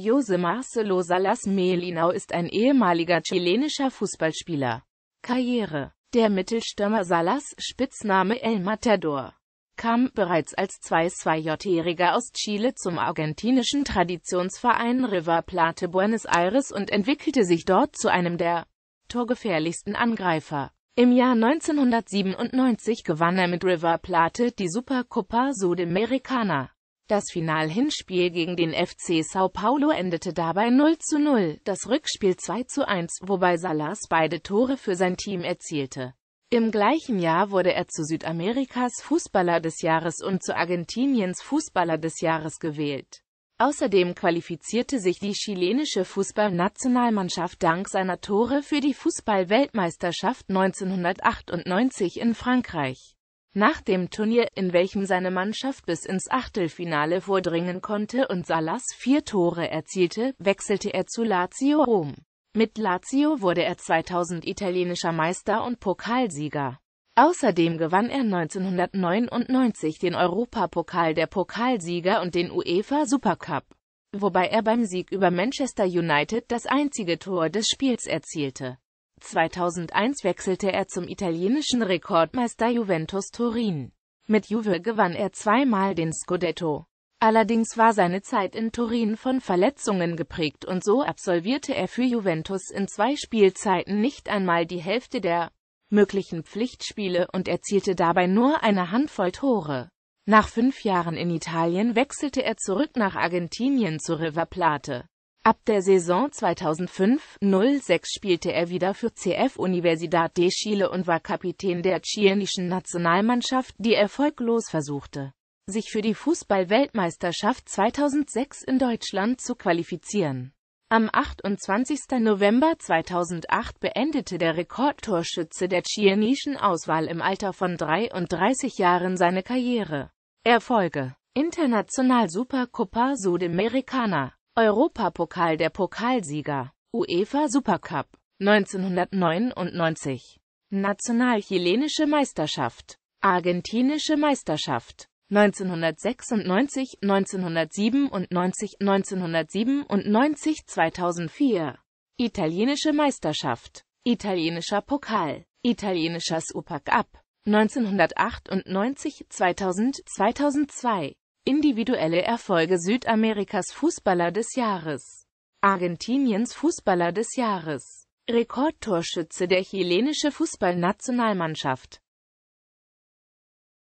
Jose Marcelo Salas Melinau ist ein ehemaliger chilenischer Fußballspieler. Karriere Der Mittelstürmer Salas, Spitzname El Matador, kam bereits als 2-2-Jähriger aus Chile zum argentinischen Traditionsverein River Plate Buenos Aires und entwickelte sich dort zu einem der torgefährlichsten Angreifer. Im Jahr 1997 gewann er mit River Plate die Supercopa Sudamericana. Das Final-Hinspiel gegen den FC Sao Paulo endete dabei 0 zu 0, das Rückspiel 2 zu 1, wobei Salas beide Tore für sein Team erzielte. Im gleichen Jahr wurde er zu Südamerikas Fußballer des Jahres und zu Argentiniens Fußballer des Jahres gewählt. Außerdem qualifizierte sich die chilenische Fußballnationalmannschaft dank seiner Tore für die Fußballweltmeisterschaft 1998 in Frankreich. Nach dem Turnier, in welchem seine Mannschaft bis ins Achtelfinale vordringen konnte und Salas vier Tore erzielte, wechselte er zu Lazio Rom. Mit Lazio wurde er 2000 italienischer Meister und Pokalsieger. Außerdem gewann er 1999 den Europapokal der Pokalsieger und den UEFA Supercup, wobei er beim Sieg über Manchester United das einzige Tor des Spiels erzielte. 2001 wechselte er zum italienischen Rekordmeister Juventus Turin. Mit Juve gewann er zweimal den Scudetto. Allerdings war seine Zeit in Turin von Verletzungen geprägt und so absolvierte er für Juventus in zwei Spielzeiten nicht einmal die Hälfte der möglichen Pflichtspiele und erzielte dabei nur eine Handvoll Tore. Nach fünf Jahren in Italien wechselte er zurück nach Argentinien zu River Plate. Ab der Saison 2005-06 spielte er wieder für CF Universidad de Chile und war Kapitän der chilenischen Nationalmannschaft, die erfolglos versuchte, sich für die Fußball-Weltmeisterschaft 2006 in Deutschland zu qualifizieren. Am 28. November 2008 beendete der Rekordtorschütze der chilenischen Auswahl im Alter von 33 Jahren seine Karriere. Erfolge International Supercopa Sudamericana Europapokal der Pokalsieger, UEFA Supercup 1999, Nationalchilenische Meisterschaft, Argentinische Meisterschaft 1996, 1997, 1997, 2004. Italienische Meisterschaft, Italienischer Pokal, Italienischer Supercup 1998, 2000, 2002. Individuelle Erfolge Südamerikas Fußballer des Jahres Argentiniens Fußballer des Jahres Rekordtorschütze der chilenische Fußballnationalmannschaft